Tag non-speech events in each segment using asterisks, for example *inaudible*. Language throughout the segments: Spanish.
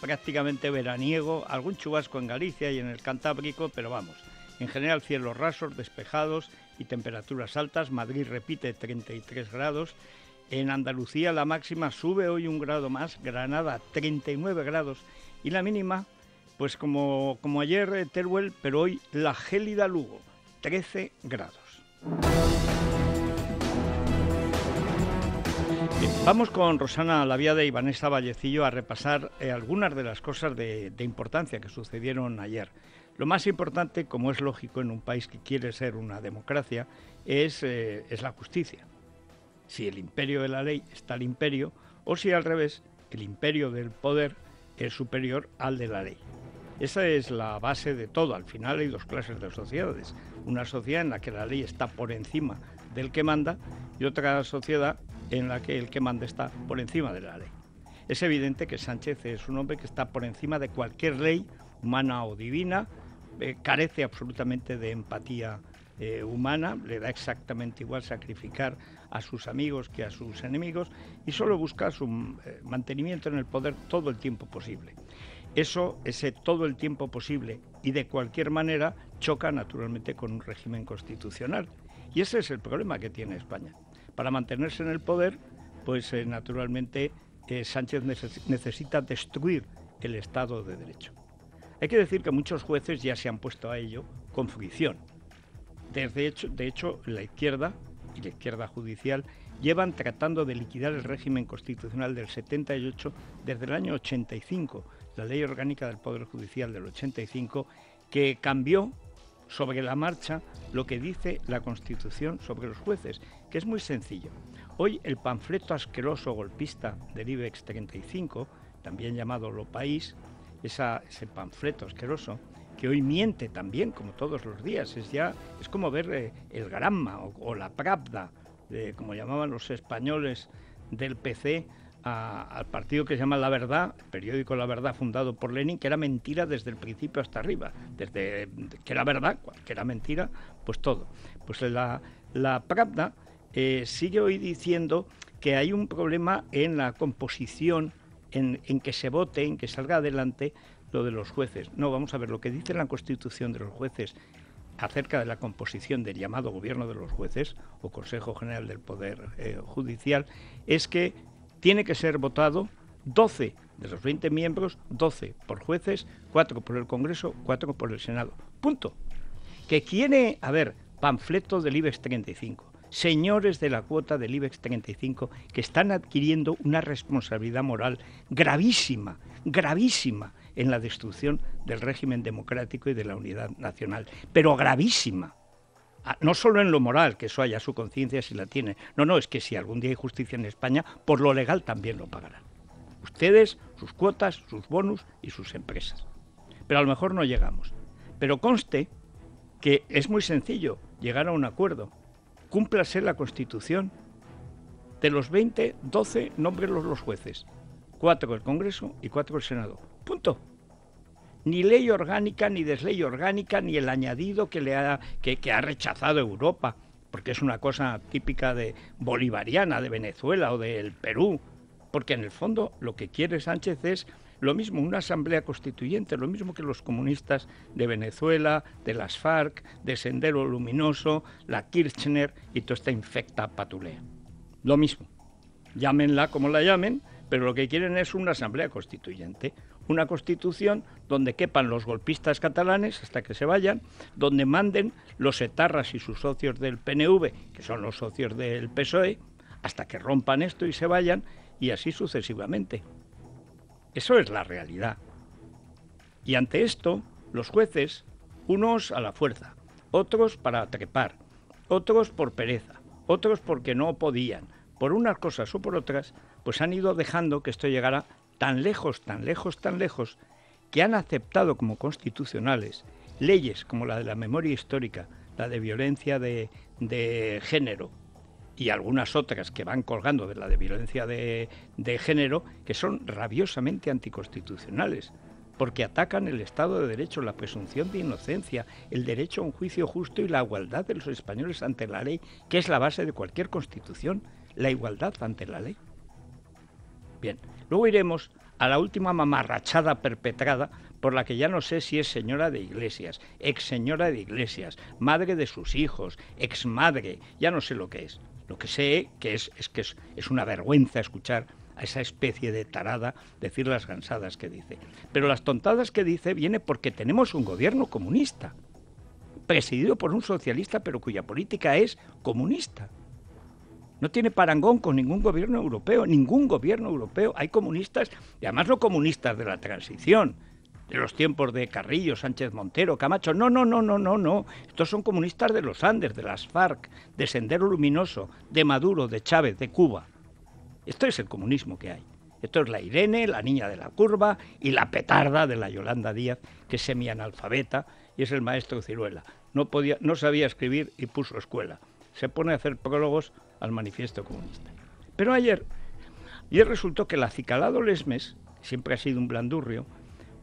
prácticamente veraniego, algún chubasco en Galicia y en el Cantábrico, pero vamos, en general cielos rasos, despejados y temperaturas altas. Madrid repite 33 grados. En Andalucía la máxima sube hoy un grado más, Granada 39 grados y la mínima, pues como, como ayer eh, Teruel, pero hoy la gélida Lugo, 13 grados. Vamos con Rosana Laviada y Vanessa Vallecillo a repasar eh, algunas de las cosas de, importancia que sucedieron ayer. Lo más importante, como es lógico en un país que quiere ser una democracia, es, eh, es, la justicia. Si el imperio de la ley está al imperio, o si al revés, el imperio del poder es superior al de la ley. Esa es la base de todo. Al final hay dos clases de sociedades. Una sociedad en la que la ley está por encima del que manda y otra sociedad en la que el que manda está por encima de la ley. Es evidente que Sánchez es un hombre que está por encima de cualquier ley humana o divina, eh, carece absolutamente de empatía eh, humana, le da exactamente igual sacrificar a sus amigos que a sus enemigos y solo busca su eh, mantenimiento en el poder todo el tiempo posible. Eso, ese todo el tiempo posible y de cualquier manera, choca naturalmente con un régimen constitucional. Y ese es el problema que tiene España. Para mantenerse en el poder, pues eh, naturalmente eh, Sánchez necesita destruir el Estado de Derecho. Hay que decir que muchos jueces ya se han puesto a ello con fricción. Desde hecho, de hecho, la izquierda y la izquierda judicial llevan tratando de liquidar el régimen constitucional del 78 desde el año 85, la ley orgánica del Poder Judicial del 85, que cambió sobre la marcha lo que dice la Constitución sobre los jueces, que es muy sencillo. Hoy el panfleto asqueroso golpista del IBEX 35, también llamado Lo País, ese panfleto asqueroso, que hoy miente también, como todos los días, es ya es como ver eh, el Gramma o, la Pravda, como llamaban los españoles del PC, al partido que se llama La Verdad, periódico La Verdad fundado por Lenin, que era mentira desde el principio hasta arriba, desde que era verdad, que era mentira, pues todo. Pues la, la eh, sigue hoy diciendo que hay un problema en la composición, en, que se vote, en que salga adelante lo de los jueces. No, vamos a ver, lo que dice la Constitución de los jueces acerca de la composición del llamado gobierno de los jueces o Consejo General del Poder eh, Judicial es que tiene que ser votado 12 de los 20 miembros, 12 por jueces, 4 por el Congreso, 4 por el Senado. Punto. Que quiere, a ver, panfleto del IBEX 35. Señores de la cuota del IBEX 35 que están adquiriendo una responsabilidad moral gravísima, gravísima en la destrucción del régimen democrático y de la unidad nacional, pero gravísima. Ah, no solo en lo moral, que eso haya su conciencia si la tiene. No, no, es que si algún día hay justicia en España, por lo legal también lo pagarán. Ustedes, sus cuotas, sus bonus y sus empresas. Pero a lo mejor no llegamos. Pero conste que es muy sencillo llegar a un acuerdo. Cúmplase la Constitución. De los 20, 12, nómbrenlos los jueces. Cuatro el Congreso y cuatro el Senado. Punto ni ley orgánica, ni desley orgánica, ni el añadido que, le ha, que, ha rechazado Europa, porque es una cosa típica de bolivariana, de Venezuela o del Perú, porque en el fondo lo que quiere Sánchez es lo mismo, una asamblea constituyente, lo mismo que los comunistas de Venezuela, de las FARC, de Sendero Luminoso, la Kirchner y toda esta infecta patulea. Lo mismo. Llámenla como la llamen, pero lo que quieren es una asamblea constituyente, una constitución donde quepan los golpistas catalanes hasta que se vayan, donde manden los etarras y sus socios del PNV, que son los socios del PSOE, hasta que rompan esto y se vayan, y así sucesivamente. Eso es la realidad. Y ante esto, los jueces, unos a la fuerza, otros para trepar, otros por pereza, otros porque no podían, por unas cosas o por otras, pues han ido dejando que esto llegara tan lejos, tan lejos, tan lejos, que han aceptado como constitucionales leyes como la de la memoria histórica, la de violencia de, género y algunas otras que van colgando de la de violencia de, género, que son rabiosamente anticonstitucionales porque atacan el Estado de Derecho, la presunción de inocencia, el derecho a un juicio justo y la igualdad de los españoles ante la ley, que es la base de cualquier constitución, la igualdad ante la ley. Bien, Luego iremos a la última mamarrachada perpetrada por la que ya no sé si es señora de iglesias, ex señora de iglesias, madre de sus hijos, ex madre, ya no sé lo que es. Lo que sé que es, es que es, es una vergüenza escuchar a esa especie de tarada decir las gansadas que dice. Pero las tontadas que dice viene porque tenemos un gobierno comunista, presidido por un socialista, pero cuya política es comunista. No tiene parangón con ningún gobierno europeo, ningún gobierno europeo. Hay comunistas, y además no comunistas de la transición, de los tiempos de Carrillo, Sánchez Montero, Camacho. No, no, no, no, no, no. Estos son comunistas de los Andes, de las FARC, de Sendero Luminoso, de Maduro, de Chávez, de Cuba. Esto es el comunismo que hay. Esto es la Irene, la niña de la curva y la petarda de la Yolanda Díaz, que es semianalfabeta y es el maestro Ciruela. No, podía, no sabía escribir y puso escuela se pone a hacer prólogos al manifiesto comunista. Pero ayer, y resultó que el acicalado Lesmes, siempre ha sido un blandurrio,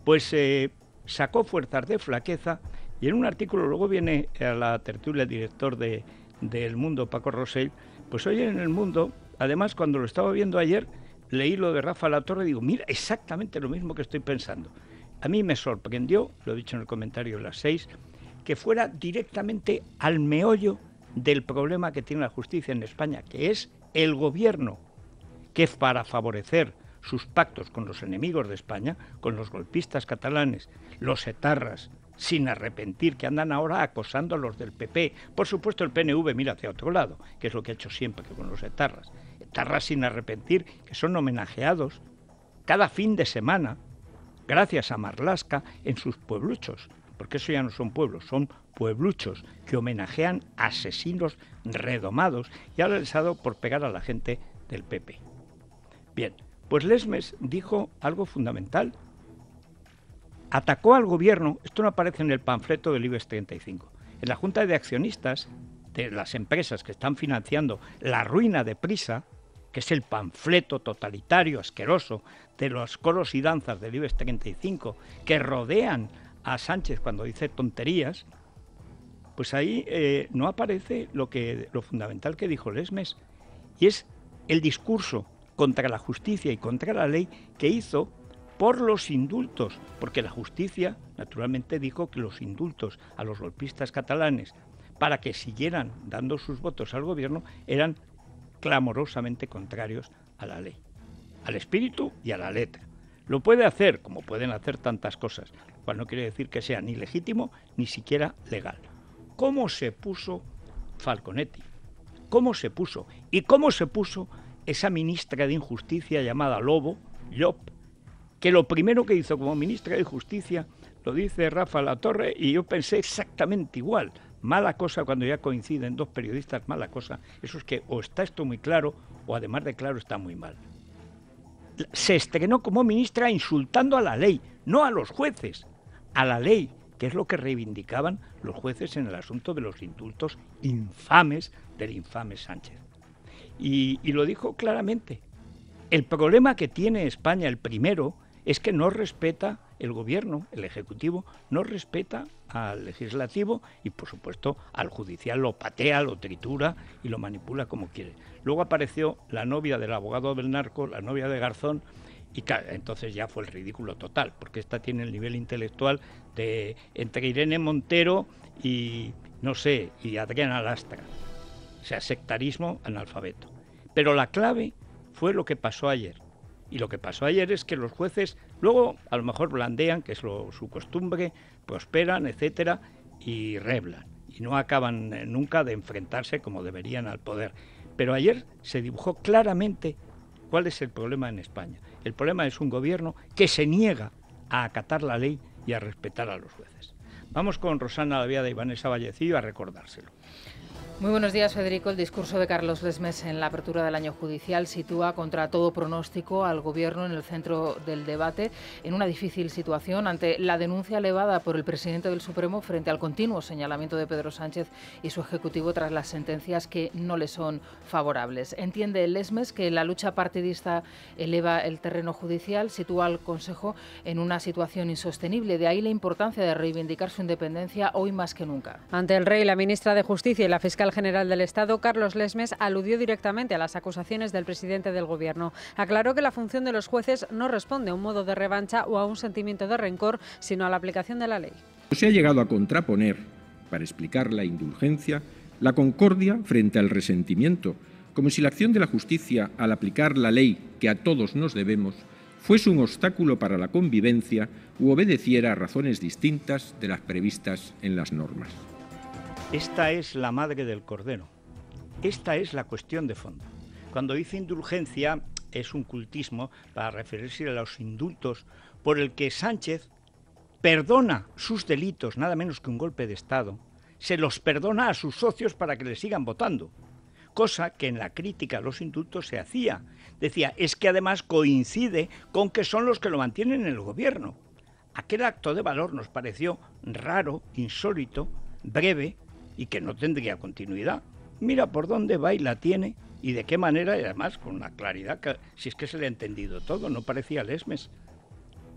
pues eh, sacó fuerzas de flaqueza y en un artículo, luego viene a la tertulia el director del Mundo, Paco Rosell, pues hoy en El Mundo, además cuando lo estaba viendo ayer, leí lo de Rafa La Torre y digo, mira, exactamente lo mismo que estoy pensando. A mí me sorprendió, lo he dicho en el comentario de las seis, que fuera directamente al meollo del problema que tiene la justicia en España, que es el gobierno, que para favorecer sus pactos con los enemigos de España, con los golpistas catalanes, los etarras, sin arrepentir, que andan ahora acosando a los del PP. Por supuesto, el PNV mira hacia otro lado, que es lo que ha hecho siempre que con los etarras. Etarras sin arrepentir, que son homenajeados cada fin de semana, gracias a Marlasca, en sus puebluchos porque eso ya no son pueblos, son puebluchos que homenajean asesinos redomados y por pegar a la gente del PP. Bien, pues Lesmes dijo algo fundamental. Atacó al gobierno, esto no aparece en el panfleto del IBEX 35, en la Junta de Accionistas de las empresas que están financiando la ruina de prisa, que es el panfleto totalitario, asqueroso, de los coros y danzas del IBEX 35, que rodean a Sánchez cuando dice tonterías, pues ahí eh, no aparece lo, que, lo fundamental que dijo Lesmes, y es el discurso contra la justicia y contra la ley que hizo por los indultos, porque la justicia naturalmente dijo que los indultos a los golpistas catalanes para que siguieran dando sus votos al gobierno eran clamorosamente contrarios a la ley, al espíritu y a la letra. Lo puede hacer, como pueden hacer tantas cosas, lo cual no quiere decir que sea ni legítimo ni siquiera legal. ¿Cómo se puso Falconetti? ¿Cómo se puso? ¿Y cómo se puso esa ministra de Injusticia llamada Lobo, Llop, que lo primero que hizo como ministra de Justicia, lo dice Rafa Latorre, y yo pensé exactamente igual. Mala cosa cuando ya coinciden dos periodistas, mala cosa. Eso es que o está esto muy claro o además de claro está muy mal se estrenó como ministra insultando a la ley, no a los jueces, a la ley, que es lo que reivindicaban los jueces en el asunto de los indultos infames del infame Sánchez. Y, lo dijo claramente. El problema que tiene España, el primero, es que no respeta el gobierno, el ejecutivo, no respeta al legislativo y por supuesto al judicial lo patea, lo tritura y lo manipula como quiere. Luego apareció la novia del abogado del narco, la novia de Garzón, y entonces ya fue el ridículo total, porque esta tiene el nivel intelectual de entre Irene Montero y, no sé, y Adriana Lastra... O sea, sectarismo analfabeto. Pero la clave fue lo que pasó ayer. Y lo que pasó ayer es que los jueces luego a lo mejor blandean, que es su costumbre, prosperan, etcétera, y reblan. Y no acaban eh, nunca de enfrentarse como deberían al poder. Pero ayer se dibujó claramente cuál es el problema en España. El problema es un gobierno que se niega a acatar la ley y a respetar a los jueces. Vamos con Rosana de y Vanessa Vallecillo a recordárselo. Muy buenos días, Federico. El discurso de Carlos Lesmes en la apertura del año judicial sitúa contra todo pronóstico al Gobierno en el centro del debate, en una difícil situación ante la denuncia elevada por el presidente del Supremo frente al continuo señalamiento de Pedro Sánchez y su Ejecutivo tras las sentencias que no le son favorables. Entiende Lesmes que la lucha partidista eleva el terreno judicial, sitúa al Consejo en una situación insostenible. De ahí la importancia de reivindicar su independencia hoy más que nunca. Ante el Rey, la ministra de Justicia y la fiscal general del Estado, Carlos Lesmes, aludió directamente a las acusaciones del presidente del Gobierno. Aclaró que la función de los jueces no responde a un modo de revancha o a un sentimiento de rencor, sino a la aplicación de la ley. Se ha llegado a contraponer, para explicar la indulgencia, la concordia frente al resentimiento, como si la acción de la justicia al aplicar la ley que a todos nos debemos fuese un obstáculo para la convivencia u obedeciera a razones distintas de las previstas en las normas. Esta es la madre del cordero. Esta es la cuestión de fondo. Cuando dice indulgencia es un cultismo para referirse a los indultos por el que Sánchez perdona sus delitos, nada menos que un golpe de Estado, se los perdona a sus socios para que le sigan votando, cosa que en la crítica a los indultos se hacía. Decía, es que además coincide con que son los que lo mantienen en el gobierno. Aquel acto de valor nos pareció raro, insólito, breve, y que no tendría continuidad. Mira por dónde va y la tiene y de qué manera, y además con una claridad, que, si es que se le ha entendido todo, no parecía Lesmes.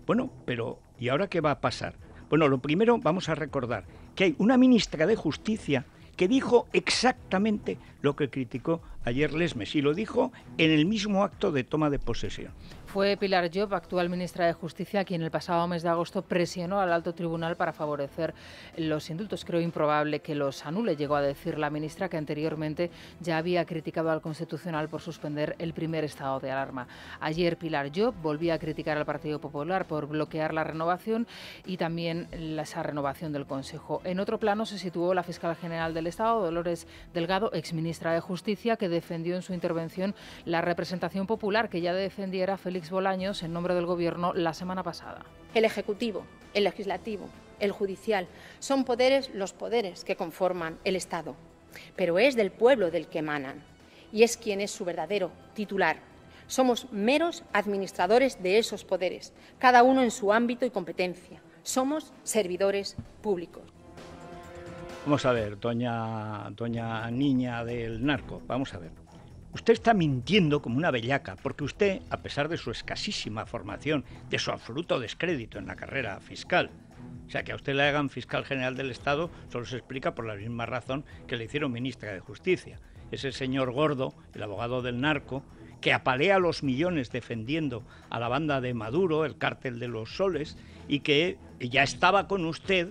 Bueno, pero ¿y ahora qué va a pasar? Bueno, lo primero vamos a recordar que hay una ministra de Justicia que dijo exactamente lo que criticó ayer Lesmes y lo dijo en el mismo acto de toma de posesión. Fue Pilar Job, actual ministra de Justicia, quien el pasado mes de agosto presionó al alto tribunal para favorecer los indultos. Creo improbable que los anule, llegó a decir la ministra que anteriormente ya había criticado al Constitucional por suspender el primer estado de alarma. Ayer Pilar Job volvía a criticar al Partido Popular por bloquear la renovación y también esa renovación del Consejo. En otro plano se situó la fiscal general del Estado, Dolores Delgado, exministra de Justicia, que defendió en su intervención la representación popular que ya defendiera Félix Bolaños en nombre del Gobierno la semana pasada. El Ejecutivo, el Legislativo, el Judicial son poderes los poderes que conforman el Estado, pero es del pueblo del que emanan y es quien es su verdadero titular. Somos meros administradores de esos poderes, cada uno en su ámbito y competencia. Somos servidores públicos. Vamos a ver, doña, doña niña del narco, vamos a ver. Usted está mintiendo como una bellaca, porque usted, a pesar de su escasísima formación, de su absoluto descrédito en la carrera fiscal, o sea, que a usted le hagan fiscal general del Estado solo se explica por la misma razón que le hicieron ministra de Justicia. Es el señor gordo, el abogado del narco, que apalea los millones defendiendo a la banda de Maduro, el cártel de los soles, y que ya estaba con usted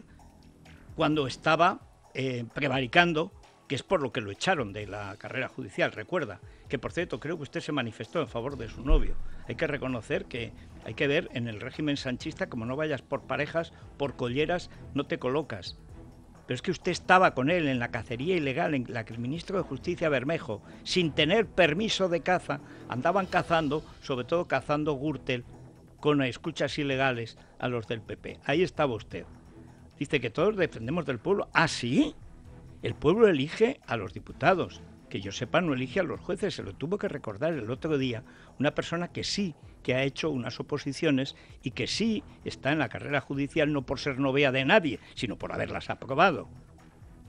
cuando estaba eh, prevaricando que es por lo que lo echaron de la carrera judicial, recuerda, que por cierto creo que usted se manifestó en favor de su novio. Hay que reconocer que hay que ver en el régimen sanchista, como no vayas por parejas, por colleras, no te colocas. Pero es que usted estaba con él en la cacería ilegal en la que el ministro de Justicia Bermejo, sin tener permiso de caza, andaban cazando, sobre todo cazando Gürtel, con escuchas ilegales a los del PP. Ahí estaba usted. Dice que todos defendemos del pueblo. ¿Ah, sí? El pueblo elige a los diputados, que yo sepa no elige a los jueces, se lo tuvo que recordar el otro día una persona que sí, que ha hecho unas oposiciones y que sí está en la carrera judicial no por ser novia de nadie, sino por haberlas aprobado.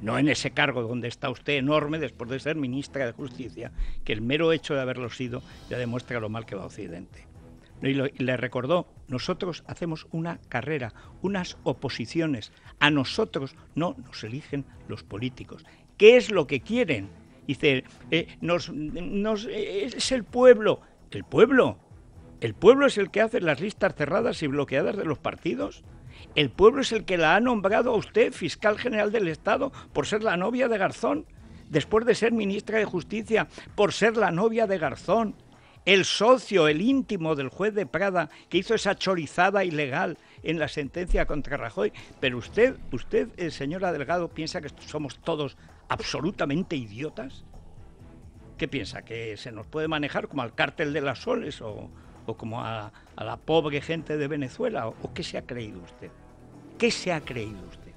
No en ese cargo donde está usted enorme después de ser ministra de Justicia, que el mero hecho de haberlo sido ya demuestra lo mal que va Occidente. Y, le recordó, nosotros hacemos una carrera, unas oposiciones. A nosotros no nos eligen los políticos. ¿Qué es lo que quieren? Dice, eh, nos, eh, es el pueblo. ¿El pueblo? ¿El pueblo es el que hace las listas cerradas y bloqueadas de los partidos? ¿El pueblo es el que la ha nombrado a usted fiscal general del Estado por ser la novia de Garzón? Después de ser ministra de Justicia por ser la novia de Garzón el socio, el íntimo del juez de Prada, que hizo esa chorizada ilegal en la sentencia contra Rajoy. Pero usted, usted, señora Delgado, piensa que somos todos absolutamente idiotas. ¿Qué piensa? ¿Que se nos puede manejar como al cártel de las soles o, como a, la pobre gente de Venezuela? ¿O qué se ha creído usted? ¿Qué se ha creído usted?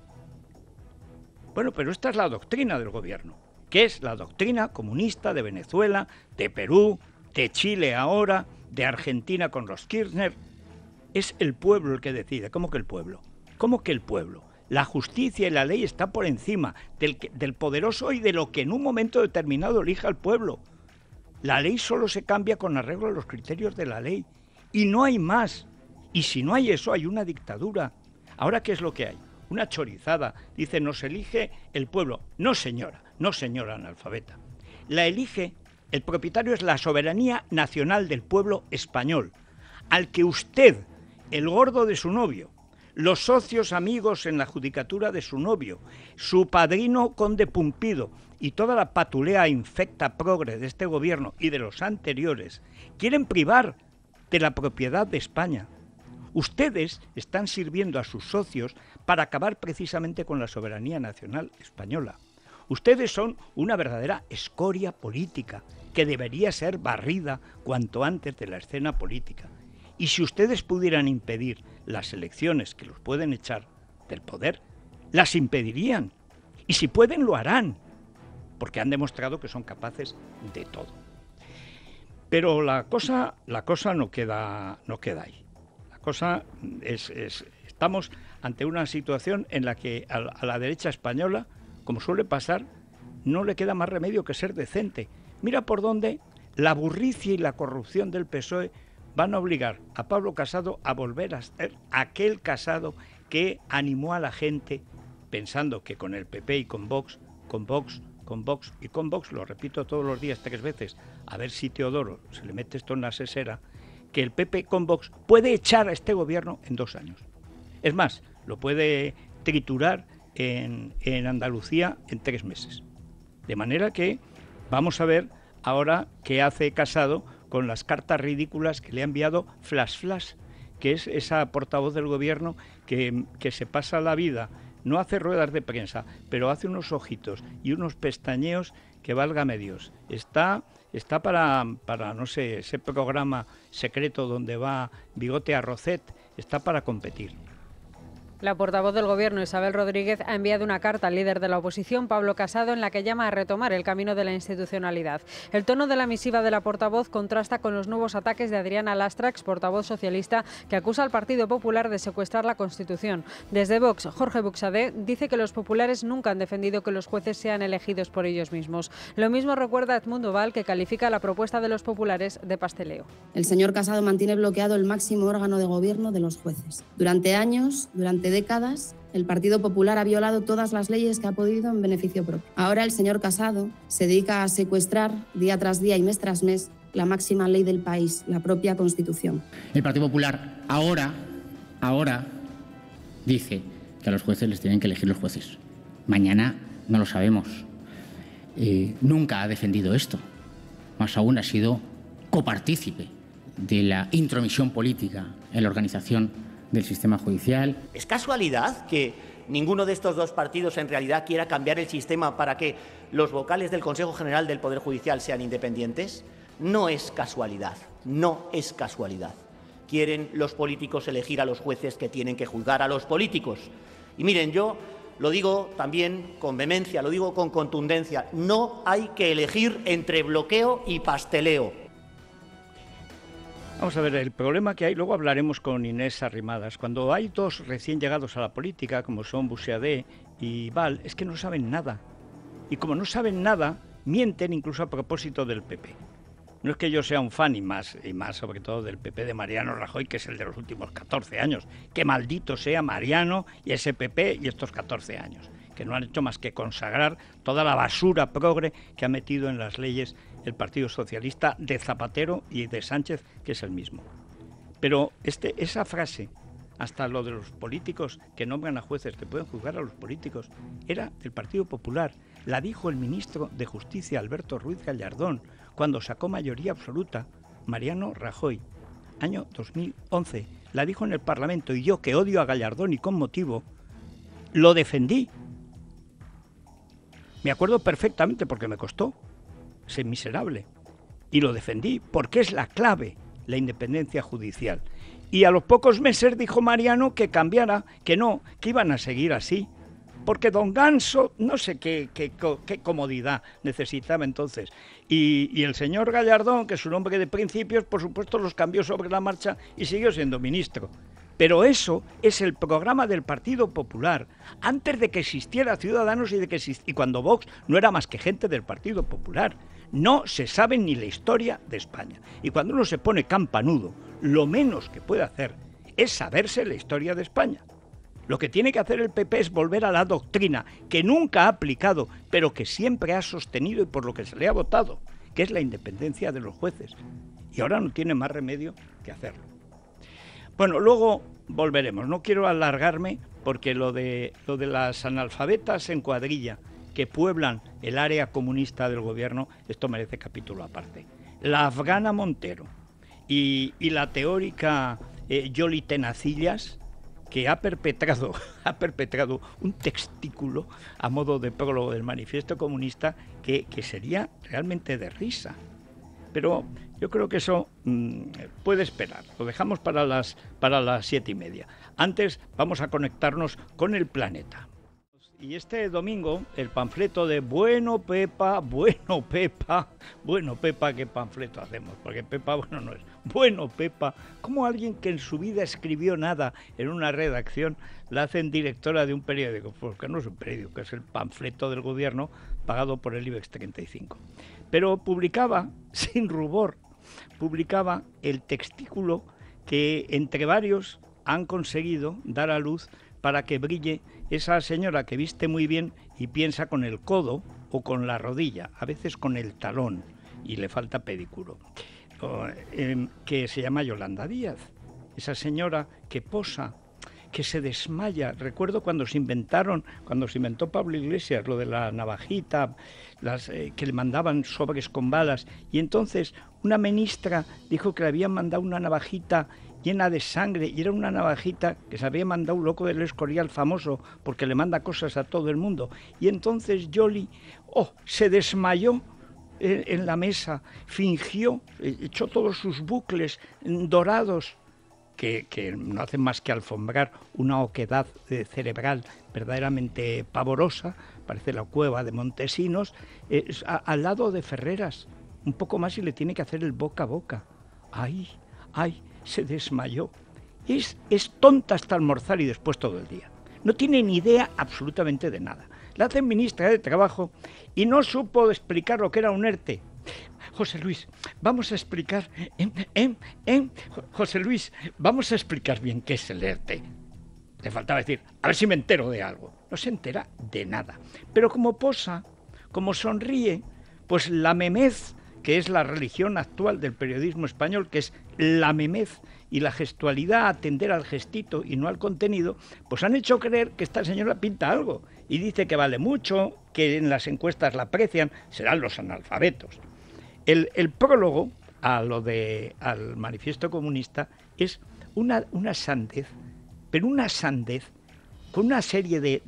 Bueno, pero esta es la doctrina del gobierno, que es la doctrina comunista de Venezuela, de Perú, de Chile ahora, de Argentina con los Kirchner. Es el pueblo el que decide. ¿Cómo que el pueblo? ¿Cómo que el pueblo? La justicia y la ley está por encima del, del poderoso y de lo que en un momento determinado elija el pueblo. La ley solo se cambia con arreglo a los criterios de la ley. Y no hay más. Y si no hay eso, hay una dictadura. Ahora, ¿qué es lo que hay? Una chorizada. Dice, nos elige el pueblo. No, señora, no, señora analfabeta. La elige el propietario es la soberanía nacional del pueblo español, al que usted, el gordo de su novio, los socios amigos en la judicatura de su novio, su padrino conde Pumpido y toda la patulea infecta progre de este gobierno y de los anteriores, quieren privar de la propiedad de España. Ustedes están sirviendo a sus socios para acabar precisamente con la soberanía nacional española. Ustedes son una verdadera escoria política que debería ser barrida cuanto antes de la escena política. Y si ustedes pudieran impedir las elecciones que los pueden echar del poder, las impedirían. Y si pueden, lo harán, porque han demostrado que son capaces de todo. Pero la cosa, la cosa no, queda, no ahí. La cosa es, estamos ante una situación en la que a, la derecha española, como suele pasar, no le queda más remedio que ser decente Mira por dónde la burricia y la corrupción del PSOE van a obligar a Pablo Casado a volver a ser aquel Casado que animó a la gente pensando que con el PP y con Vox, con Vox, con Vox y con Vox, lo repito todos los días tres veces, a ver si Teodoro se le mete esto en la sesera, que el PP con Vox puede echar a este gobierno en dos años. Es más, lo puede triturar en, en Andalucía en tres meses. De manera que Vamos a ver ahora qué hace Casado con las cartas ridículas que le ha enviado Flash Flash, que es esa portavoz del gobierno que, se pasa la vida no hace ruedas de prensa, pero hace unos ojitos y unos pestañeos que valga medios. Está, está para, para, no sé, ese programa secreto donde va Bigote a rosette. está para competir. La portavoz del Gobierno, Isabel Rodríguez, ha enviado una carta al líder de la oposición, Pablo Casado, en la que llama a retomar el camino de la institucionalidad. El tono de la misiva de la portavoz contrasta con los nuevos ataques de Adriana Lastra, ex portavoz socialista, que acusa al Partido Popular de secuestrar la Constitución. Desde Vox, Jorge Buxadé dice que los populares nunca han defendido que los jueces sean elegidos por ellos mismos. Lo mismo recuerda Edmundo Val, que califica la propuesta de los populares de pasteleo. El señor Casado mantiene bloqueado el máximo órgano de gobierno de los jueces. Durante años, durante décadas el Partido Popular ha violado todas las leyes que ha podido en beneficio propio. Ahora el señor Casado se dedica a secuestrar día tras día y mes tras mes la máxima ley del país, la propia Constitución. El Partido Popular ahora, ahora dice que a los jueces les tienen que elegir los jueces. Mañana no lo sabemos. Eh, nunca ha defendido esto. Más aún ha sido copartícipe de la intromisión política en la organización del sistema judicial. ¿Es casualidad que ninguno de estos dos partidos en realidad quiera cambiar el sistema para que los vocales del Consejo General del Poder Judicial sean independientes? No es casualidad, no es casualidad. Quieren los políticos elegir a los jueces que tienen que juzgar a los políticos. Y miren, yo lo digo también con vehemencia, lo digo con contundencia, no hay que elegir entre bloqueo y pasteleo. Vamos a ver, el problema que hay, luego hablaremos con Inés Arrimadas, cuando hay dos recién llegados a la política, como son Buseadé y Val, es que no saben nada. Y como no saben nada, mienten incluso a propósito del PP. No es que yo sea un fan y más, y más sobre todo del PP de Mariano Rajoy, que es el de los últimos 14 años. Que maldito sea Mariano y ese PP y estos 14 años, que no han hecho más que consagrar toda la basura progre que ha metido en las leyes el Partido Socialista, de Zapatero y de Sánchez, que es el mismo. Pero este, esa frase, hasta lo de los políticos que nombran a jueces que pueden juzgar a los políticos, era el Partido Popular. La dijo el ministro de Justicia, Alberto Ruiz Gallardón, cuando sacó mayoría absoluta Mariano Rajoy, año 2011. La dijo en el Parlamento y yo, que odio a Gallardón y con motivo, lo defendí. Me acuerdo perfectamente porque me costó ser miserable. Y lo defendí porque es la clave, la independencia judicial. Y a los pocos meses dijo Mariano que cambiara, que no, que iban a seguir así. Porque don Ganso, no sé qué, comodidad necesitaba entonces. Y, y, el señor Gallardón, que es un hombre de principios, por supuesto los cambió sobre la marcha y siguió siendo ministro. Pero eso es el programa del Partido Popular, antes de que existiera Ciudadanos y, de que y cuando Vox no era más que gente del Partido Popular. No se sabe ni la historia de España. Y cuando uno se pone campanudo, lo menos que puede hacer es saberse la historia de España. Lo que tiene que hacer el PP es volver a la doctrina que nunca ha aplicado, pero que siempre ha sostenido y por lo que se le ha votado, que es la independencia de los jueces. Y ahora no tiene más remedio que hacerlo. Bueno, luego volveremos. No quiero alargarme porque lo de, lo de las analfabetas en cuadrilla que pueblan el área comunista del gobierno, esto merece capítulo aparte. La afgana Montero y, la teórica jolie eh, Tenacillas, que ha perpetrado, *laughs* ha perpetrado un textículo a modo de prólogo del manifiesto comunista que, sería realmente de risa. Pero yo creo que eso mm, puede esperar. Lo dejamos para las, para las siete y media. Antes vamos a conectarnos con el planeta. Y este domingo el panfleto de Bueno Pepa, Bueno Pepa, Bueno Pepa, ¿qué panfleto hacemos? Porque Pepa, bueno, no es. Bueno Pepa, como alguien que en su vida escribió nada en una redacción, la hacen directora de un periódico? Porque no es un periódico, que es el panfleto del gobierno pagado por el IBEX 35. Pero publicaba, *laughs* sin rubor, publicaba el textículo que entre varios han conseguido dar a luz para que brille esa señora que viste muy bien y piensa con el codo o con la rodilla, a veces con el talón, y le falta pedicuro, em, que se llama Yolanda Díaz, esa señora que posa que se desmaya. Recuerdo cuando se inventaron, cuando se inventó Pablo Iglesias, lo de la navajita, eh, que le mandaban sobres con balas. Y entonces una ministra dijo que le habían mandado una navajita llena de sangre y era una navajita que se había mandado un loco del Escorial famoso porque le manda cosas a todo el mundo. Y entonces Jolly oh, se desmayó en, la mesa, fingió, eh, echó todos sus bucles dorados que, no hacen más que alfombrar una oquedad eh, cerebral verdaderamente pavorosa, parece la cueva de Montesinos, eh, al lado de Ferreras, un poco más y le tiene que hacer el boca a boca. ¡Ay! ¡Ay! se desmayó. Es, es tonta hasta almorzar y después todo el día. No tiene ni idea absolutamente de nada. La hacen ministra de Trabajo y no supo explicar lo que era un ERTE. José Luis, vamos a explicar, em, em, em, José Luis, vamos a explicar bien qué es el ERTE. Le faltaba decir, a ver si me entero de algo. No se entera de nada. Pero como posa, como sonríe, pues la memez que es la religión actual del periodismo español, que es la memez y la gestualidad, atender al gestito y no al contenido, pues han hecho creer que esta señora pinta algo y dice que vale mucho, que en las encuestas la aprecian, serán los analfabetos. El, prólogo al manifiesto comunista es una, una sandez, pero una sandez con una serie de,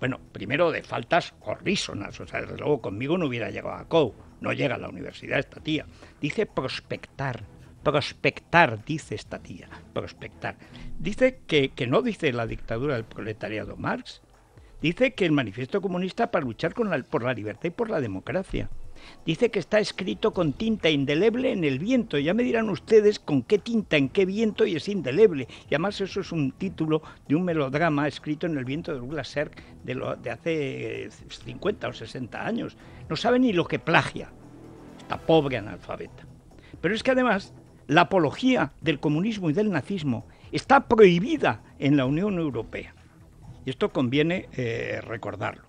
bueno, primero de faltas horrísonas, o sea, luego conmigo no hubiera llegado a COU, no llega a la universidad esta tía. Dice prospectar. Prospectar, dice esta tía. Prospectar. Dice que, no dice la dictadura del proletariado Marx. Dice que el manifiesto comunista para luchar por la libertad y por la democracia. Dice que está escrito con tinta indeleble en el viento. Ya me dirán ustedes con qué tinta, en qué viento y es indeleble. Y además eso es un título de un melodrama escrito en el viento de Douglas de, hace 50 eh, o 60 años. No sabe ni lo que plagia. Está pobre analfabeta. Pero es que además la apología del comunismo y del nazismo está prohibida en la Unión Europea. Y esto conviene eh, recordarlo.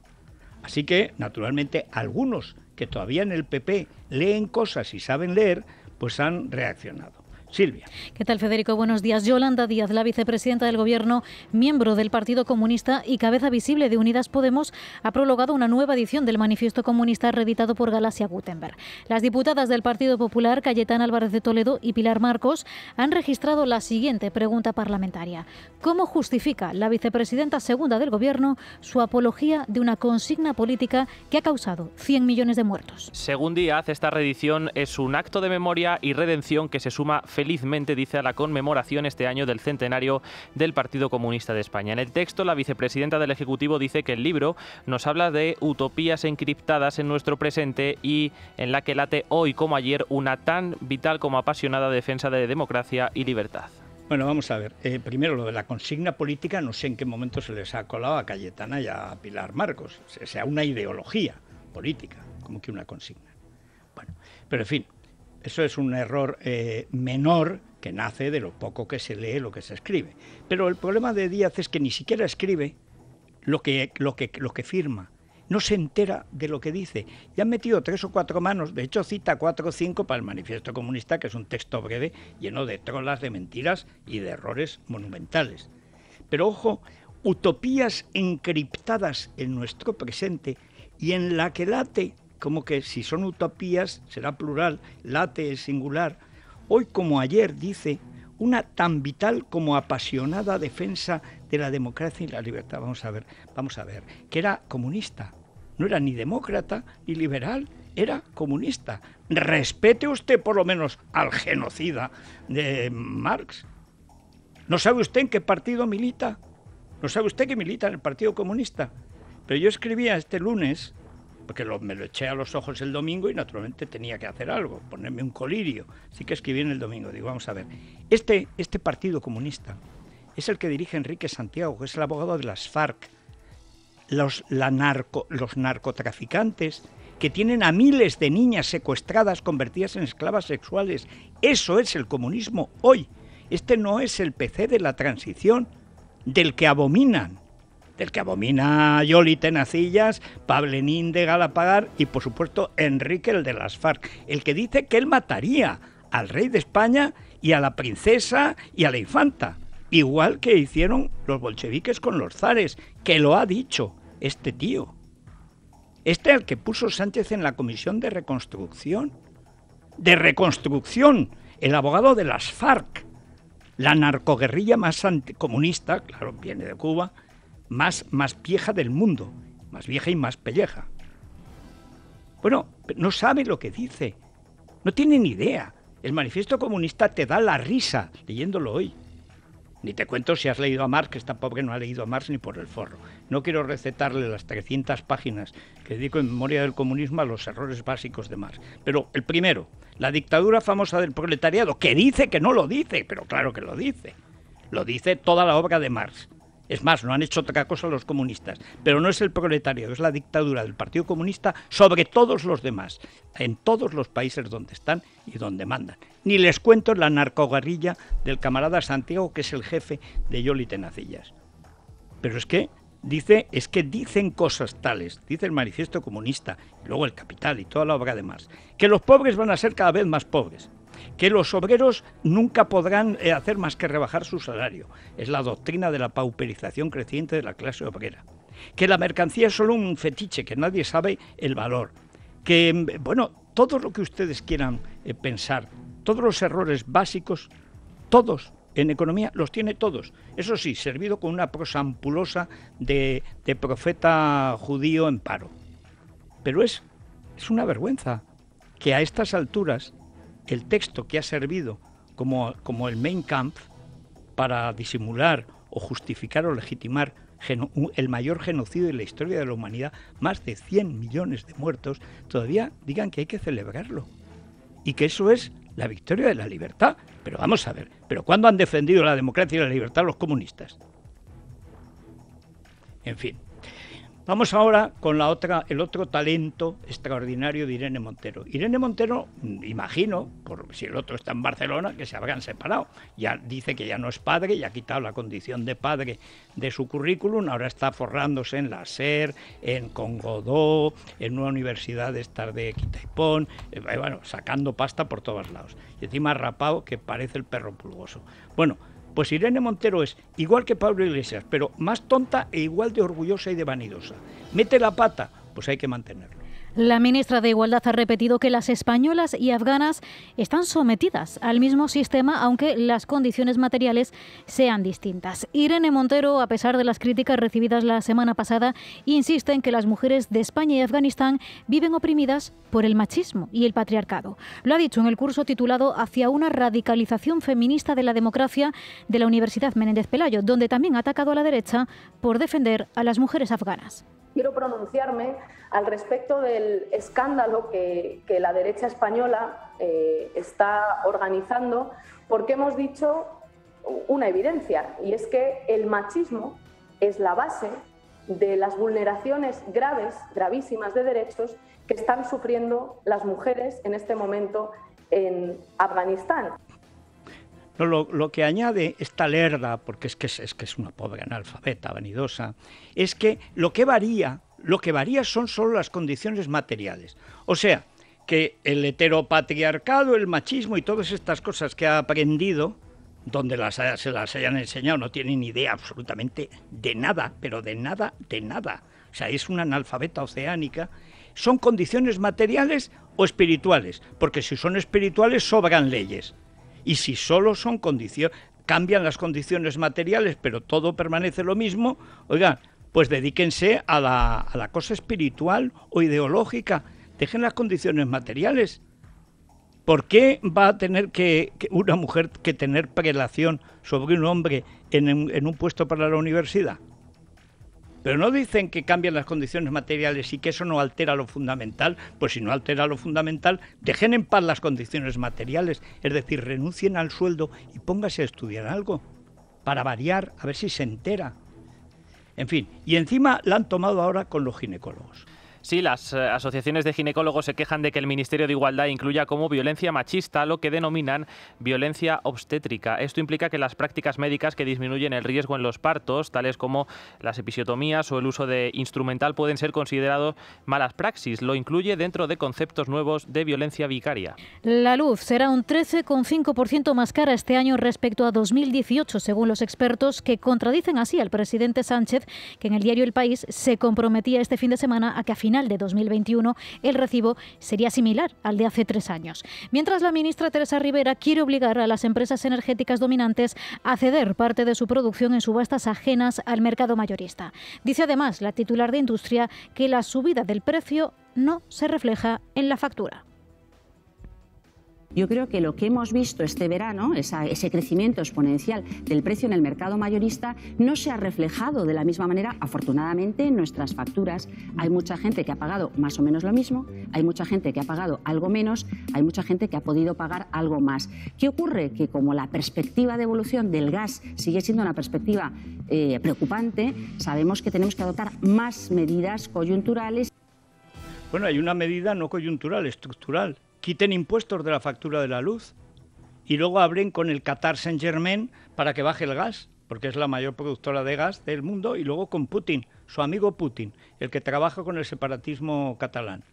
Así que, naturalmente, algunos que todavía en el PP leen cosas y saben leer, pues han reaccionado. Silvia. ¿Qué tal, Federico? Buenos días. Yolanda Díaz, la vicepresidenta del Gobierno, miembro del Partido Comunista y cabeza visible de Unidas Podemos, ha prologado una nueva edición del Manifiesto Comunista reeditado por Galaxia Gutenberg. Las diputadas del Partido Popular, Cayetán Álvarez de Toledo y Pilar Marcos, han registrado la siguiente pregunta parlamentaria. ¿Cómo justifica la vicepresidenta segunda del Gobierno su apología de una consigna política que ha causado 100 millones de muertos? Según Díaz, esta reedición es un acto de memoria y redención que se suma felizmente, dice, a la conmemoración este año del centenario del Partido Comunista de España. En el texto, la vicepresidenta del Ejecutivo dice que el libro nos habla de utopías encriptadas en nuestro presente y en la que late hoy como ayer una tan vital como apasionada defensa de democracia y libertad. Bueno, vamos a ver. Eh, primero, lo de la consigna política, no sé en qué momento se les ha colado a Cayetana y a Pilar Marcos. O sea, una ideología política, como que una consigna. Bueno, pero en fin, eso es un error eh, menor que nace de lo poco que se lee lo que se escribe. Pero el problema de Díaz es que ni siquiera escribe lo que, lo que, lo que firma. No se entera de lo que dice. Ya han metido tres o cuatro manos, de hecho cita cuatro o cinco para el Manifiesto Comunista, que es un texto breve, lleno de trolas, de mentiras y de errores monumentales. Pero ojo, utopías encriptadas en nuestro presente y en la que late como que si son utopías será plural, late es singular. Hoy como ayer, dice, una tan vital como apasionada defensa de la democracia y la libertad. Vamos a ver, vamos a ver, que era comunista, no era ni demócrata ni liberal, era comunista. Respete usted por lo menos al genocida de Marx. ¿No sabe usted en qué partido milita? ¿No sabe usted que milita en el Partido Comunista? Pero yo escribía este lunes porque me lo eché a los ojos el domingo y naturalmente tenía que hacer algo, ponerme un colirio. Así que escribí en el domingo, digo, vamos a ver, este, este Partido Comunista es el que dirige Enrique Santiago, que es el abogado de las FARC, los, la narco, los narcotraficantes que tienen a miles de niñas secuestradas convertidas en esclavas sexuales. Eso es el comunismo hoy. Este no es el PC de la transición del que abominan ...el que abomina a Yoli Tenacillas, Pablenín de Galapagar y por supuesto Enrique el de las FARC, el que dice que él mataría al rey de España y a la princesa y a la infanta, igual que hicieron los bolcheviques con los zares, que lo ha dicho este tío. Este es el que puso Sánchez en la comisión de reconstrucción. De reconstrucción, el abogado de las FARC, la narcoguerrilla más anticomunista, claro, viene de Cuba, más, más vieja del mundo, más vieja y más pelleja. Bueno, no sabe lo que dice, no tiene ni idea. El manifiesto comunista te da la risa leyéndolo hoy. Ni te cuento si has leído a Marx, que está pobre no ha leído a Marx ni por el forro. No quiero recetarle las 300 páginas que dedico en memoria del comunismo a los errores básicos de Marx. Pero el primero, la dictadura famosa del proletariado, que dice que no lo dice, pero claro que lo dice. Lo dice toda la obra de Marx. Es más, no han hecho otra cosa los comunistas. Pero no es el proletario, es la dictadura del Partido Comunista sobre todos los demás, en todos los países donde están y donde mandan. Ni les cuento la narcogarrilla del camarada Santiago, que es el jefe de Yoli Tenacillas. Pero es que dice, es que dicen cosas tales, dice el manifiesto comunista, y luego el capital y toda la obra de que los pobres van a ser cada vez más pobres que los obreros nunca podrán eh, hacer más que rebajar su salario. Es la doctrina de la pauperización creciente de la clase obrera. Que la mercancía es solo un fetiche, que nadie sabe el valor. Que, mm, bueno, todo lo que ustedes quieran eh, pensar, todos los errores básicos, todos en economía los tiene todos. Eso sí, servido con una prosa ampulosa de, profeta judío en paro. Pero es, es una vergüenza que a estas alturas el texto que ha servido como, el main camp para disimular o justificar o legitimar el mayor genocidio en la historia de la humanidad, más de 100 millones de muertos, todavía digan que hay que celebrarlo. Y que eso es la victoria de la libertad. Pero vamos a ver, ¿pero cuándo han defendido la democracia y la libertad los comunistas? En fin, Vamos ahora con la otra, el otro talento extraordinario de Irene Montero. Irene Montero, mm, imagino, por si el otro está en Barcelona, que se habrán separado. Ya dice que ya no es padre, ya ha quitado la condición de padre de su currículum, ahora está forrándose en la SER, en Congodó, en una universidad de estar de Quitaipón, eh, bueno, sacando pasta por todos lados. Y encima rapado que parece el perro pulgoso. Bueno, pues Irene Montero es igual que Pablo Iglesias, pero más tonta e igual de orgullosa y de vanidosa. Mete la pata, pues hay que mantenerla. La ministra de Igualdad ha repetido que las españolas y afganas están sometidas al mismo sistema, aunque las condiciones materiales sean distintas. Irene Montero, a pesar de las críticas recibidas la semana pasada, insiste en que las mujeres de España y Afganistán viven oprimidas por el machismo y el patriarcado. Lo ha dicho en el curso titulado Hacia una radicalización feminista de la democracia de la Universidad Menéndez Pelayo, donde también ha atacado a la derecha por defender a las mujeres afganas. Quiero pronunciarme al respecto del escándalo que, la derecha española eh, está organizando, porque hemos dicho una evidencia, y es que el machismo es la base de las vulneraciones graves, gravísimas de derechos que están sufriendo las mujeres en este momento en Afganistán. lo, que añade esta lerda, porque es que es, es que es una pobre analfabeta vanidosa, es que lo que varía lo que varía son solo las condiciones materiales. O sea, que el heteropatriarcado, el machismo y todas estas cosas que ha aprendido, donde las, se las hayan enseñado, no tienen idea absolutamente de nada, pero de nada, de nada. O sea, es una analfabeta oceánica. ¿Son condiciones materiales o espirituales? Porque si son espirituales, sobran leyes. Y si solo son condiciones, cambian las condiciones materiales, pero todo permanece lo mismo, oigan, pues dedíquense a la, a la cosa espiritual o ideológica, dejen las condiciones materiales. ¿Por qué va a tener que, una mujer que tener prelación sobre un hombre en, en, un puesto para la universidad? Pero no dicen que cambian las condiciones materiales y que eso no altera lo fundamental. Pues si no altera lo fundamental, dejen en paz las condiciones materiales. Es decir, renuncien al sueldo y póngase a estudiar algo. Para variar, a ver si se entera. En fin, y encima la han tomado ahora con los ginecólogos. Sí, las eh, asociaciones de ginecólogos se quejan de que el Ministerio de Igualdad incluya como violencia machista lo que denominan violencia obstétrica. Esto implica que las prácticas médicas que disminuyen el riesgo en los partos, tales como las episiotomías o el uso de instrumental, pueden ser considerados malas praxis. Lo incluye dentro de conceptos nuevos de violencia vicaria. La luz será un 13,5% más cara este año respecto a 2018, según los expertos que contradicen así al presidente Sánchez, que en el diario El País se comprometía este fin de semana a que a final de 2021, el recibo sería similar al de hace tres años. Mientras la ministra Teresa Rivera quiere obligar a las empresas energéticas dominantes a ceder parte de su producción en subastas ajenas al mercado mayorista. Dice además la titular de Industria que la subida del precio no se refleja en la factura. Yo creo que lo que hemos visto este verano, ese crecimiento exponencial del precio en el mercado mayorista, no se ha reflejado de la misma manera, afortunadamente, en nuestras facturas. Hay mucha gente que ha pagado más o menos lo mismo, hay mucha gente que ha pagado algo menos, hay mucha gente que ha podido pagar algo más. ¿Qué ocurre? Que como la perspectiva de evolución del gas sigue siendo una perspectiva eh, preocupante, sabemos que tenemos que adoptar más medidas coyunturales. Bueno, hay una medida no coyuntural, estructural, quiten impuestos de la factura de la luz y luego abren con el Qatar Saint Germain para que baje el gas, porque es la mayor productora de gas del mundo, y luego con Putin, su amigo Putin, el que trabaja con el separatismo catalán.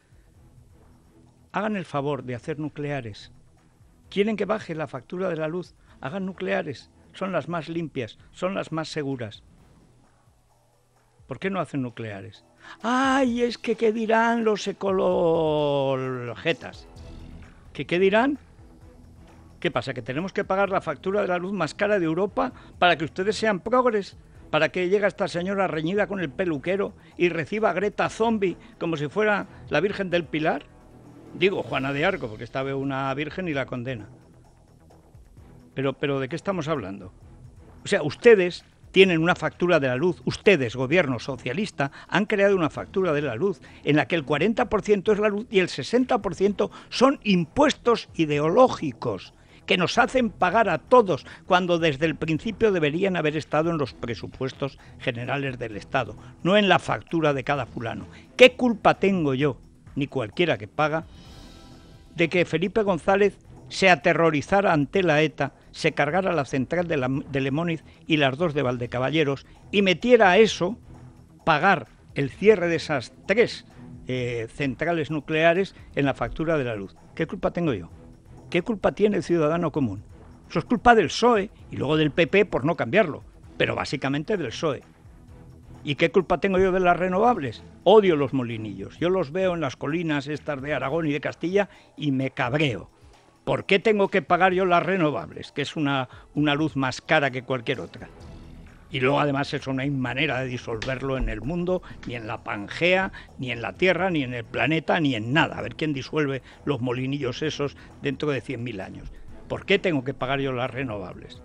Hagan el favor de hacer nucleares. Quieren que baje la factura de la luz. Hagan nucleares. Son las más limpias, son las más seguras. ¿Por qué no hacen nucleares? ¡Ay, es que qué dirán los ecologetas qué dirán? ¿Qué pasa? ¿Que tenemos que pagar la factura de la luz más cara de Europa para que ustedes sean progres? ¿Para que llegue esta señora reñida con el peluquero y reciba a Greta Zombie como si fuera la Virgen del Pilar? Digo, Juana de Arco, porque esta ve una virgen y la condena. Pero, pero ¿de qué estamos hablando? O sea, ustedes tienen una factura de la luz, ustedes, gobierno socialista, han creado una factura de la luz en la que el 40% es la luz y el 60% son impuestos ideológicos que nos hacen pagar a todos cuando desde el principio deberían haber estado en los presupuestos generales del Estado, no en la factura de cada fulano. ¿Qué culpa tengo yo, ni cualquiera que paga, de que Felipe González se aterrorizara ante la ETA se cargara la central de, Lemóniz y las dos de Valdecaballeros y metiera a eso pagar el cierre de esas tres eh, centrales nucleares en la factura de la luz. ¿Qué culpa tengo yo? ¿Qué culpa tiene el ciudadano común? Eso es culpa del PSOE y luego del PP por no cambiarlo, pero básicamente del PSOE. ¿Y qué culpa tengo yo de las renovables? Odio los molinillos. Yo los veo en las colinas estas de Aragón y de Castilla y me cabreo. ¿Por qué tengo que pagar yo las renovables, que es una, una luz más cara que cualquier otra? Y luego además eso no hay manera de disolverlo en el mundo, ni en la Pangea, ni en la Tierra, ni en el planeta, ni en nada. A ver quién disuelve los molinillos esos dentro de 100.000 años. ¿Por qué tengo que pagar yo las renovables?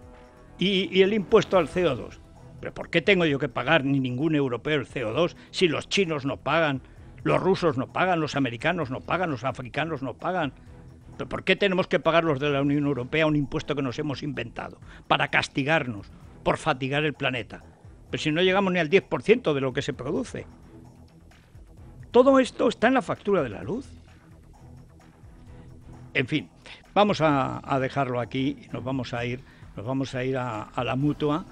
Y, y, el impuesto al CO2. ¿Pero por qué tengo yo que pagar ni ningún europeo el CO2 si los chinos no pagan, los rusos no pagan, los americanos no pagan, los africanos no pagan? ¿Por qué tenemos que pagar los de la Unión Europea un impuesto que nos hemos inventado? Para castigarnos, por fatigar el planeta. Pero si no llegamos ni al 10% de lo que se produce. Todo esto está en la factura de la luz. En fin, vamos a, dejarlo aquí, nos vamos a ir, nos vamos a ir a la mutua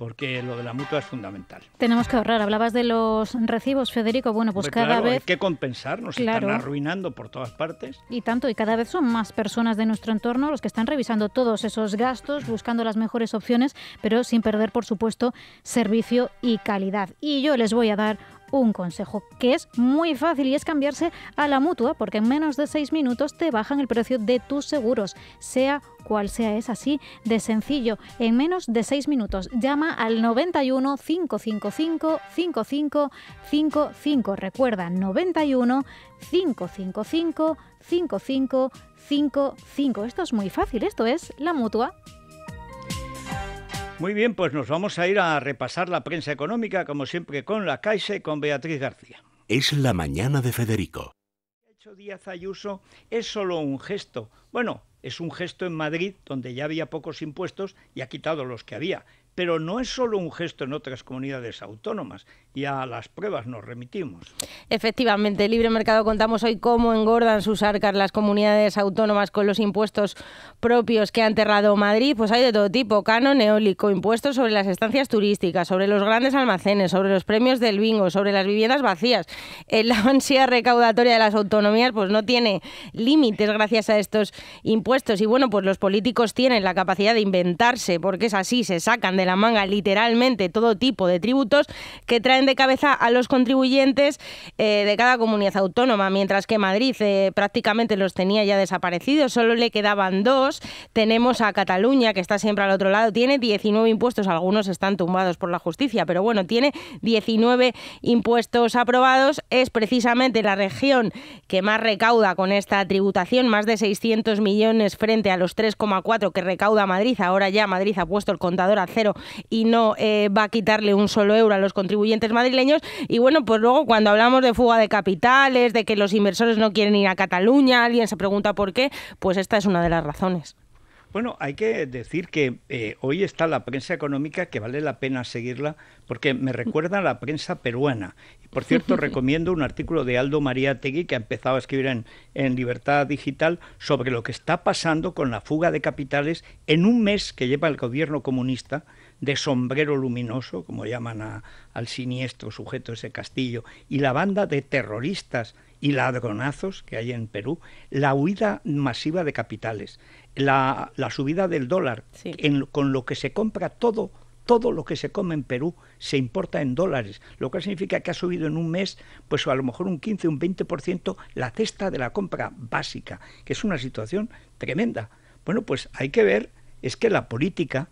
porque lo de la mutua es fundamental. Tenemos que ahorrar. Hablabas de los recibos, Federico. Bueno, pues, cada vez... Hay que compensarnos, claro. están arruinando por todas partes. Y tanto, y cada vez son más personas de nuestro entorno los que están revisando todos esos gastos, buscando las mejores opciones, pero sin perder, por supuesto, servicio y calidad. Y yo les voy a dar un consejo que es muy fácil y es cambiarse a la mutua porque en menos de seis minutos te bajan el precio de tus seguros, sea cual sea, es así de sencillo, en menos de seis minutos. Llama al 91 555 5555. Recuerda, 91 555 5555. Esto es muy fácil, esto es la mutua. Muy bien, pues nos vamos a ir a repasar la prensa económica, como siempre, con la Caixa con Beatriz García. Es la mañana de Federico. Díaz Ayuso es solo un gesto. Bueno, es un gesto en Madrid, donde ya había pocos impuestos y ha quitado los que había pero no es solo un gesto en otras comunidades autónomas, y a las pruebas nos remitimos. Efectivamente, Libre Mercado contamos hoy cómo engordan sus arcas las comunidades autónomas con los impuestos propios que ha enterrado Madrid. Pues hay de todo tipo, canon eólico, impuestos sobre las estancias turísticas, sobre los grandes almacenes, sobre los premios del bingo, sobre las viviendas vacías. Eh, la ansia recaudatoria de las autonomías pues no tiene límites gracias a estos impuestos. Y bueno, pues los políticos tienen la capacidad de inventarse, porque es así, se sacan de la manga literalmente todo tipo de tributos que traen de cabeza a los contribuyentes eh, de cada comunidad autónoma, mientras que Madrid eh, prácticamente los tenía ya desaparecidos, solo le quedaban dos. Tenemos a Cataluña, que está siempre al otro lado, tiene 19 impuestos, algunos están tumbados por la justicia, pero bueno, tiene 19 impuestos aprobados, es precisamente la región que más recauda con esta tributación, más de 600 millones frente a los 3,4 que recauda Madrid, ahora ya Madrid ha puesto el contador a cero y no eh, va a quitarle un solo euro a los contribuyentes madrileños. Y bueno, pues luego cuando hablamos de fuga de capitales, de que los inversores no quieren ir a Cataluña, alguien se pregunta por qué, pues esta es una de las razones. Bueno, hay que decir que eh, hoy está la prensa económica que vale la pena seguirla porque me recuerda a la prensa peruana. por cierto, *laughs* recomiendo un artículo de Aldo María Tegui que ha empezado a escribir en, en, Libertad Digital sobre lo que está pasando con la fuga de capitales en un mes que lleva el gobierno comunista de sombrero luminoso, como llaman al siniestro sujeto de ese castillo, y la banda de terroristas y ladronazos que hay en Perú, la huida masiva de capitales, la, subida del dólar, con lo que se compra todo, todo lo que se come en Perú se importa en dólares, lo cual significa que ha subido en un mes, pues a lo mejor un 15, un 20% la cesta de la compra básica, que es una situación tremenda. Bueno, pues hay que ver, es que la política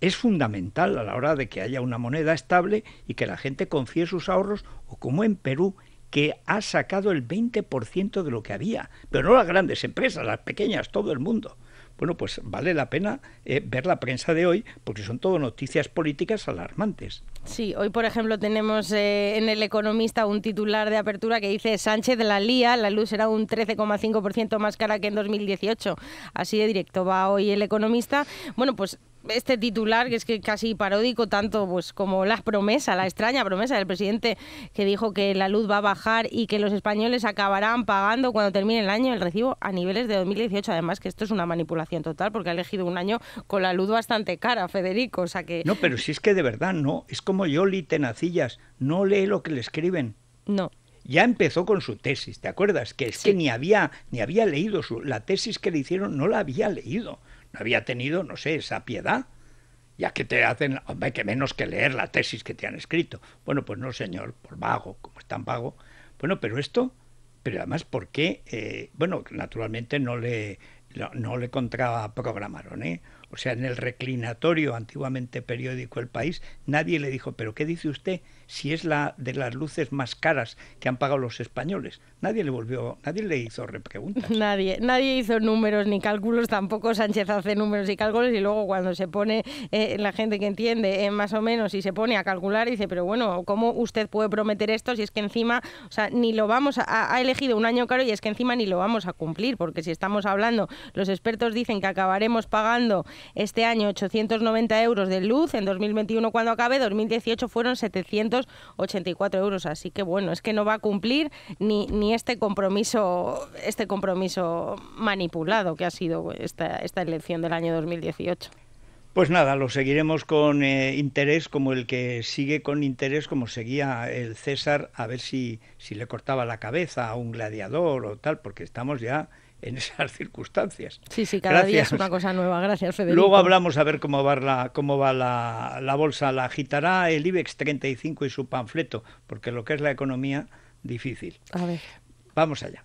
es fundamental a la hora de que haya una moneda estable y que la gente confíe sus ahorros, o como en Perú, que ha sacado el 20% de lo que había, pero no las grandes empresas, las pequeñas, todo el mundo. Bueno, pues vale la pena eh, ver la prensa de hoy porque son todo noticias políticas alarmantes. Sí, hoy por ejemplo tenemos eh, en El Economista un titular de apertura que dice Sánchez de la lía, la luz será un 13,5% más cara que en 2018. Así de directo va hoy El Economista. Bueno, pues este titular que es que casi paródico, tanto pues como la promesa, la extraña promesa del presidente que dijo que la luz va a bajar y que los españoles acabarán pagando cuando termine el año el recibo a niveles de 2018. Además que esto es una manipulación total porque ha elegido un año con la luz bastante cara, Federico. O sea que... No, pero si es que de verdad no, es como Yoli Tenacillas, no lee lo que le escriben. No ya empezó con su tesis, ¿te acuerdas? Que es que ni había, ni había leído su, la tesis que le hicieron, no la había leído no había tenido, no sé, esa piedad, ya que te hacen, hombre, que menos que leer la tesis que te han escrito. Bueno, pues no, señor, por vago, como es tan vago. Bueno, pero esto, pero además, ¿por qué? Eh, bueno, naturalmente no le, no, no le contraprogramaron, ¿eh? O sea, en el reclinatorio, antiguamente periódico El País, nadie le dijo, pero ¿qué dice usted? si es la de las luces más caras que han pagado los españoles. Nadie le volvió, nadie le hizo repreguntas *laughs* Nadie, nadie hizo números ni cálculos, tampoco Sánchez hace números y cálculos y luego cuando se pone eh, la gente que entiende eh, más o menos y se pone a calcular dice, pero bueno, ¿cómo usted puede prometer esto si es que encima, o sea, ni lo vamos a, ha elegido un año caro y es que encima ni lo vamos a cumplir, porque si estamos hablando, los expertos dicen que acabaremos pagando este año 890 euros de luz, en 2021 cuando acabe, 2018 fueron 700 84 euros. Así que bueno, es que no va a cumplir ni, ni este compromiso, este compromiso manipulado que ha sido esta, elección del año 2018. Pues nada, lo seguiremos con eh, interés, como el que sigue con interés, como seguía el César, a ver si, si le cortaba la cabeza a un gladiador o tal, porque estamos ya en esas *laughs* circunstancias. Sí, sí, cada día es una cosa nueva. Gracias, Federico. Luego hablamos a ver cómo va la, cómo va la, la bolsa. La agitará el IBEX 35 y su panfleto, porque lo que es la economía, difícil. A ver. Vamos allá.